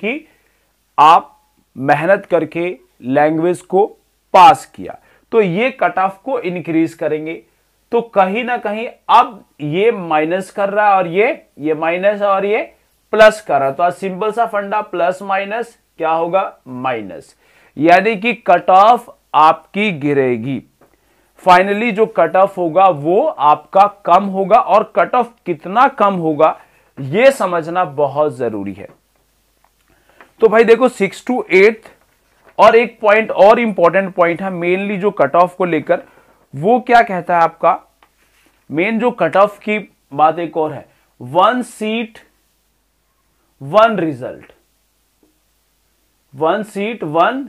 कि आप मेहनत करके लैंग्वेज को पास किया तो ये कट ऑफ को इंक्रीज करेंगे तो कहीं ना कहीं अब ये माइनस कर रहा है और ये ये माइनस और ये प्लस कर रहा है तो आज सिंपल सा फंडा प्लस माइनस क्या होगा माइनस यानी कि कट ऑफ आपकी गिरेगी फाइनली जो कट ऑफ होगा वो आपका कम होगा और कट ऑफ कितना कम होगा ये समझना बहुत जरूरी है तो भाई देखो सिक्स टू एट और एक पॉइंट और इंपॉर्टेंट पॉइंट है मेनली जो कट ऑफ को लेकर वो क्या कहता है आपका मेन जो कट ऑफ की बात एक और है one seat one result one seat one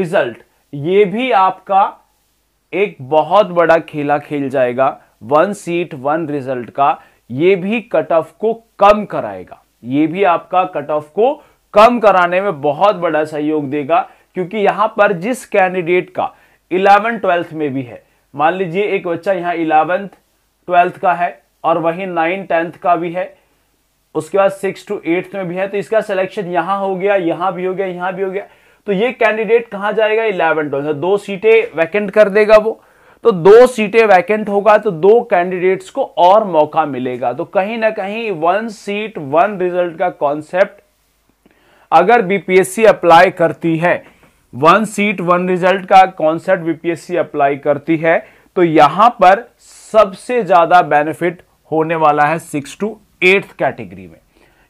result ये भी आपका एक बहुत बड़ा खेला खेल जाएगा वन सीट वन रिजल्ट का ये भी कट ऑफ को कम कराएगा ये भी आपका कट ऑफ को कम कराने में बहुत बड़ा सहयोग देगा क्योंकि यहां पर जिस कैंडिडेट का इलेवन ट्वेल्थ में भी है मान लीजिए एक बच्चा यहां इलेवेंथ ट्वेल्थ का है और वहीं नाइन टेंथ का भी है उसके बाद सिक्स टू एट्थ में भी है तो इसका सिलेक्शन यहां हो गया यहां भी हो गया यहां भी हो गया तो ये कैंडिडेट कहां जाएगा इलेवन ट्वेल्थ दो सीटें वैकेंट कर देगा वो तो दो सीटें वैकेंट होगा तो दो कैंडिडेट्स को और मौका मिलेगा तो कहीं ना कहीं वन सीट वन रिजल्ट का कॉन्सेप्ट अगर बीपीएससी अप्लाई करती है वन सीट वन रिजल्ट का कॉन्सेप्ट बीपीएससी अप्लाई करती है तो यहां पर सबसे ज्यादा बेनिफिट होने वाला है सिक्स टू एट्थ कैटेगरी में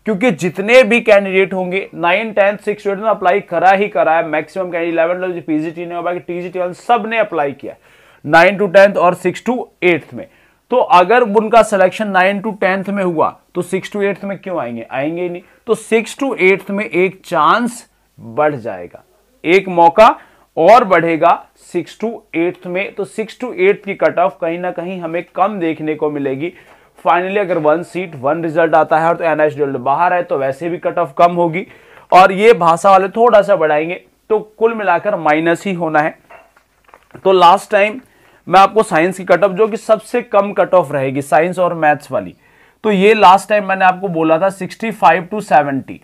क्योंकि जितने भी कैंडिडेट होंगे नाइन टेंथ सिक्स अप्लाई करा ही करा है मैक्सिमम कैंडिडेट इलेवन पीजीटी ने टीजीटी सब ने अप्लाई किया है नाइन टू टेंथ और सिक्स टू एट्थ में तो अगर उनका सिलेक्शन नाइन टू टेंथ में हुआ तो सिक्स टू एट्थ में क्यों आएंगे आएंगे ही नहीं तो सिक्स टू एट्थ में एक चांस बढ़ जाएगा एक मौका और बढ़ेगा सिक्स टू एट्थ में तो सिक्स टू एट्थ की कट ऑफ कहीं ना कहीं हमें कम देखने को मिलेगी फाइनली अगर वन सीट वन रिजल्ट आता है और तो एनएच रिजल्ट बाहर है तो वैसे भी कट ऑफ कम होगी और ये भाषा वाले थोड़ा सा बढ़ाएंगे तो कुल मिलाकर माइनस ही होना है तो लास्ट टाइम मैं आपको साइंस की कट ऑफ जो कि सबसे कम कट ऑफ रहेगी साइंस और मैथ्स वाली तो ये लास्ट टाइम मैंने आपको बोला था 65 to 70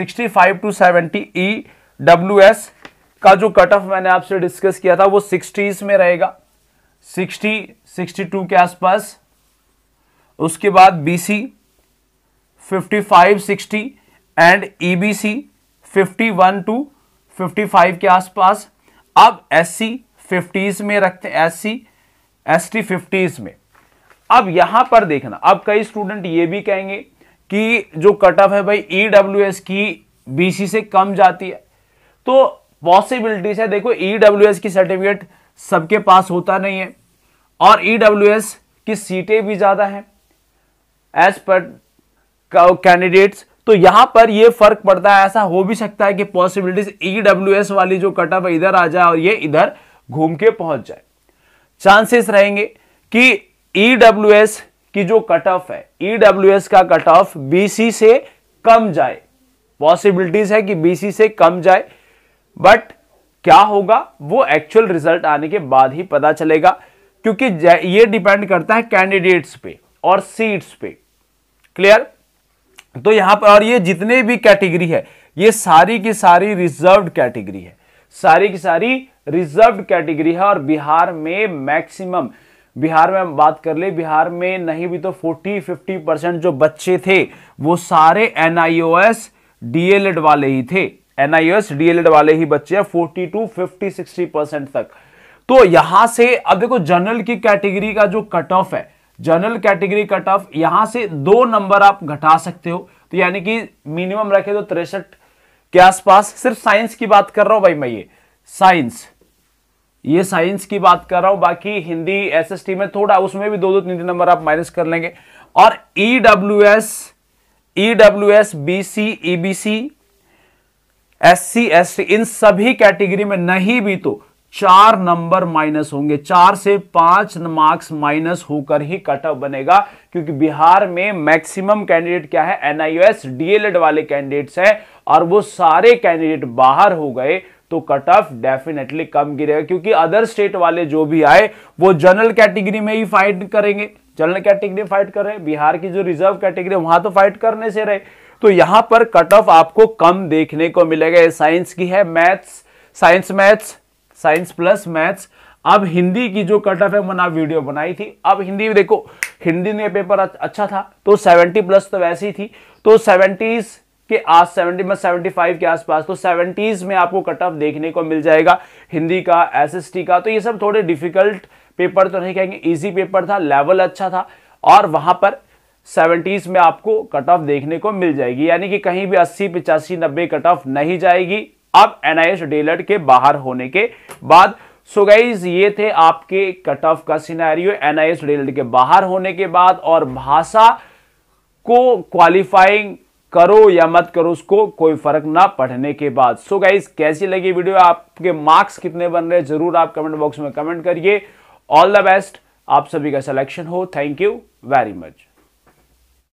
65 to 70 E W S का जो कट ऑफ मैंने आपसे डिस्कस किया था वो 60s में रहेगा 60 62 के आसपास उसके बाद B C fifty and fifty one to 55 के आसपास अब एस सी फिफ्टीज में रखते हैं S C S T fifties में अब यहां पर देखना अब कई स्टूडेंट ये भी कहेंगे कि जो कट ऑफ है भाई ई डब्ल्यू एस की बीसी से कम जाती है तो पॉसिबिलिटीज है देखो ई डब्ल्यू एस की सर्टिफिकेट सबके पास होता नहीं है और ई डब्ल्यू एस की सीटें भी ज़्यादा है एज पर कैंडिडेट्स तो यहां पर ये फर्क पड़ता है ऐसा हो भी सकता है कि पॉसिबिलिटीज ई डब्ल्यू एस वाली जो कट ऑफ इधर आ जाए और ये इधर घूम के पहुंच जाए चांसेस रहेंगे कि ईडब्ल्यू e की जो कट ऑफ है ईडब्ल्यू e का कट ऑफ बीसी से कम जाए पॉसिबिलिटीज है कि बीसी से कम जाए बट क्या होगा वो एक्चुअल रिजल्ट आने के बाद ही पता चलेगा क्योंकि ये डिपेंड करता है कैंडिडेट्स पे और सीट्स पे क्लियर तो यहां पर और ये जितने भी कैटेगरी है ये सारी की सारी रिजर्व कैटेगरी है सारी की सारी रिजर्व कैटेगरी है और बिहार में मैक्सिमम बिहार में हम बात कर ले बिहार में नहीं भी तो 40-50 परसेंट जो बच्चे थे वो सारे एनआईओएस डीएलएड वाले ही थे एनआईओएस डीएलएड वाले ही बच्चे हैं 40 टू 50 60 परसेंट तक तो यहां से अब देखो जनरल की कैटेगरी का जो कट ऑफ है जनरल कैटेगरी कट ऑफ यहां से दो नंबर आप घटा सकते हो तो यानी कि मिनिमम रखे तो तिरसठ के आसपास सिर्फ साइंस की बात कर रहा हूं भाई मैं ये साइंस ये साइंस की बात कर रहा हूं बाकी हिंदी एसएसटी में थोड़ा उसमें भी दो दो तीन तीन नंबर आप माइनस कर लेंगे और S B C BC EBC S C इन सभी कैटेगरी में नहीं भी तो चार नंबर माइनस होंगे चार से पांच मार्क्स माइनस होकर ही कट ऑफ बनेगा क्योंकि बिहार में मैक्सिमम कैंडिडेट क्या है एनआईएस डीएलएड वाले कैंडिडेट्स हैं और वो सारे कैंडिडेट बाहर हो गए तो कट ऑफ डेफिनेटली कम गिरेगा क्योंकि अदर स्टेट वाले जो भी आए वो जनरल कैटेगरी में ही फाइट करेंगे जनरल कैटेगरी फाइट कर रहे बिहार की जो रिजर्व कैटेगरी वहां तो फाइट करने से रहे तो यहां पर कट ऑफ आपको कम देखने को मिलेगा साइंस की है maths science maths science plus maths अब हिंदी की जो कट ऑफ है मैंने आप वीडियो बनाई थी अब हिंदी देखो हिंदी में पेपर अच्छा था तो 70 प्लस तो वैसी ही थी तो 70s के आस 70 में 75 के आसपास तो 70s में आपको कट ऑफ देखने को मिल जाएगा हिंदी का टी का तो ये सब थोड़े डिफिकल्ट पेपर तो नहीं कहेंगे ईजी पेपर था लेवल अच्छा था और वहां पर सेवेंटीज में आपको कट ऑफ देखने को मिल जाएगी यानी कि कहीं भी अस्सी पिचासी नब्बे कट ऑफ नहीं जाएगी अब एनआईएस डेलर के बाहर होने के बाद सो गाइज ये थे आपके कट ऑफ का सिनेरियो एनआईएस डेलर के बाहर होने के बाद और भाषा को क्वालिफाइंग करो या मत करो उसको कोई फर्क ना पढ़ने के बाद सो so गाइज कैसी लगी वीडियो आपके मार्क्स कितने बन रहे जरूर आप कमेंट बॉक्स में कमेंट करिए ऑल द बेस्ट आप सभी का सिलेक्शन हो थैंक यू वेरी मच